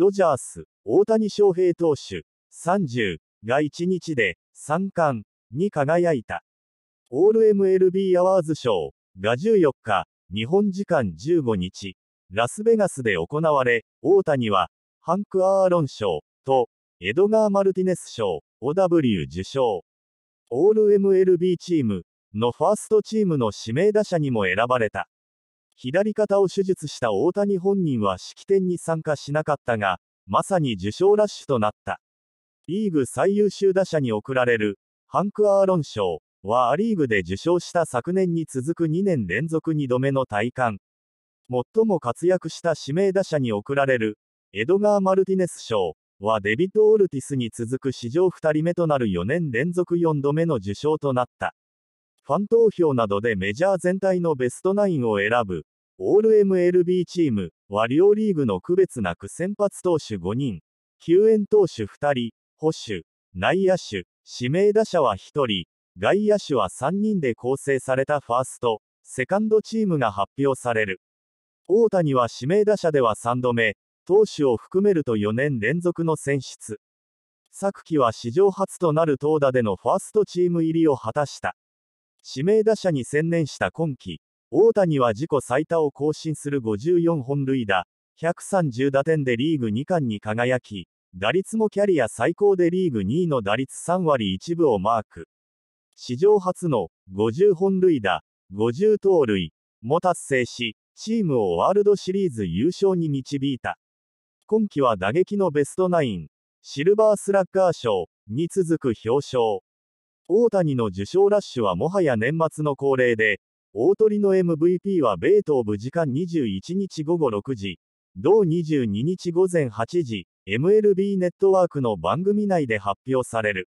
ドジャース、大谷翔平投手、30が1日で3冠に輝いた。オール MLB アワーズ賞が14日、日本時間15日、ラスベガスで行われ、大谷は、ハンク・アーロン賞と、エドガー・マルティネス賞、OW 受賞。オール MLB チームのファーストチームの指名打者にも選ばれた。左肩を手術した大谷本人は式典に参加しなかったが、まさに受賞ラッシュとなった。リーグ最優秀打者に贈られる、ハンク・アーロン賞はア・リーグで受賞した昨年に続く2年連続2度目の体感。最も活躍した指名打者に贈られる、エドガー・マルティネス賞はデビッド・オルティスに続く史上2人目となる4年連続4度目の受賞となった。ファン投票などでメジャー全体のベストナインを選ぶオール MLB チーム、は両リーグの区別なく先発投手5人、救援投手2人、捕手、内野手、指名打者は1人、外野手は3人で構成されたファースト、セカンドチームが発表される。大谷は指名打者では3度目、投手を含めると4年連続の選出。昨季は史上初となる投打でのファーストチーム入りを果たした。指名打者に専念した今季、大谷は自己最多を更新する54本塁打、130打点でリーグ2冠に輝き、打率もキャリア最高でリーグ2位の打率3割1分をマーク。史上初の50本塁打、50盗塁も達成し、チームをワールドシリーズ優勝に導いた。今季は打撃のベストナイン、シルバースラッガー賞に続く表彰。大谷の受賞ラッシュはもはや年末の恒例で、大鳥の MVP は米東部時間21日午後6時、同22日午前8時、MLB ネットワークの番組内で発表される。